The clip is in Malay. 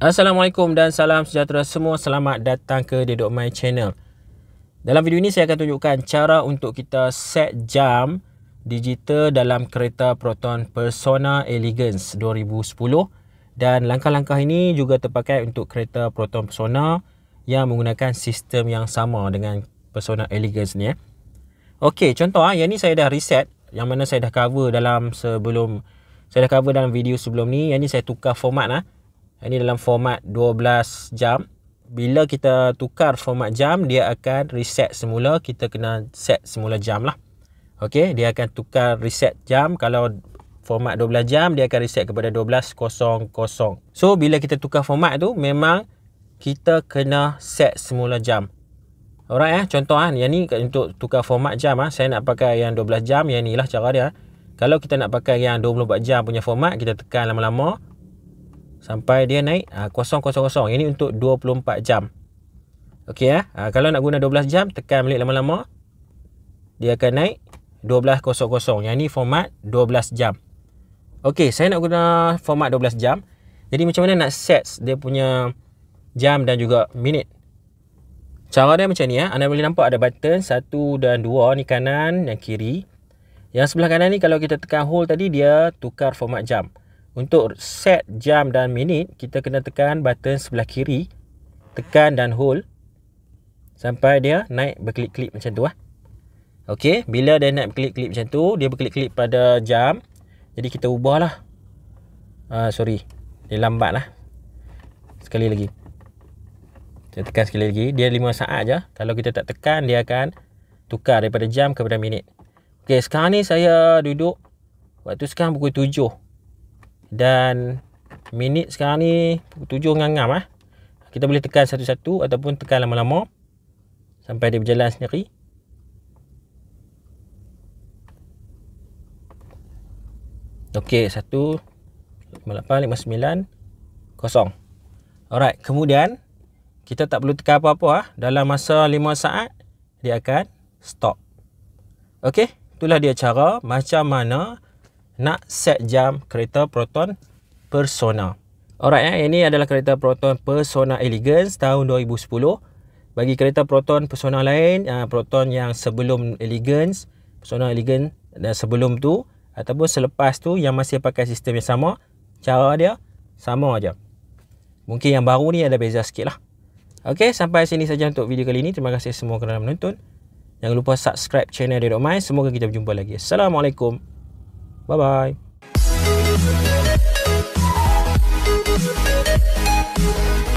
Assalamualaikum dan salam sejahtera semua. Selamat datang ke Dedok My Channel. Dalam video ini saya akan tunjukkan cara untuk kita set jam digital dalam kereta Proton Persona Elegance 2010 dan langkah-langkah ini juga terpakai untuk kereta Proton Persona yang menggunakan sistem yang sama dengan Persona Elegance ni eh. Okey, contoh ah, yang ni saya dah reset yang mana saya dah cover dalam sebelum saya dah cover dalam video sebelum ni, yang ni saya tukar format ah. Ha. Ini dalam format 12 jam. Bila kita tukar format jam, dia akan reset semula. Kita kena set semula jam lah. Okey, dia akan tukar reset jam. Kalau format 12 jam, dia akan reset kepada 12.00. So, bila kita tukar format tu, memang kita kena set semula jam. Alright, eh? contoh kan. Yang ni untuk tukar format jam. Eh? Saya nak pakai yang 12 jam. Yang ni lah cara dia. Eh? Kalau kita nak pakai yang 24 jam punya format, kita tekan lama-lama sampai dia naik ah, kosong kosong kosong ini untuk 24 jam Okey ya. Ha, kalau nak guna 12 jam tekan balik lama-lama dia akan naik 12.00. Yang ni format 12 jam. Okey, saya nak guna format 12 jam. Jadi macam mana nak set dia punya jam dan juga minit? Cara dia macam ni ya. Anda boleh nampak ada button 1 dan 2 ni kanan dan kiri. Yang sebelah kanan ni kalau kita tekan hold tadi dia tukar format jam. Untuk set jam dan minit, kita kena tekan button sebelah kiri. Tekan dan hold. Sampai dia naik berkelip-kelip macam tu lah. Okay, bila dia naik berkelip-kelip macam tu, dia berkelip-kelip pada jam. Jadi kita ubah lah. Uh, ah, sorry, dia lambat lah. Sekali lagi. Kita tekan sekali lagi. Dia 5 saat je. Kalau kita tak tekan, dia akan tukar daripada jam kepada minit. Okay, sekarang ni saya duduk. Waktu sekarang pukul 7. Dan minit sekarang ni tujuh 7 dengan 6 eh. Ah. Kita boleh tekan satu-satu ataupun tekan lama-lama sampai dia berjalan sendiri. Okey, lapan, lima sembilan, kosong. Alright, kemudian kita tak perlu tekan apa-apa ah. Dalam masa lima saat dia akan stop. Okey, itulah dia cara macam mana nak set jam kereta Proton Persona. Alright, eh? ini adalah kereta Proton Persona Elegance tahun 2010. Bagi kereta Proton Persona lain, uh, Proton yang sebelum Elegance, Persona Elegance dan sebelum tu ataupun selepas tu yang masih pakai sistem yang sama, cara dia sama aja. Mungkin yang baru ni ada beza sikit lah. Okay, sampai sini saja untuk video kali ini. Terima kasih semua kerana menonton. Jangan lupa subscribe channel Dedok Mai. Semoga kita berjumpa lagi. Assalamualaikum. Bye bye.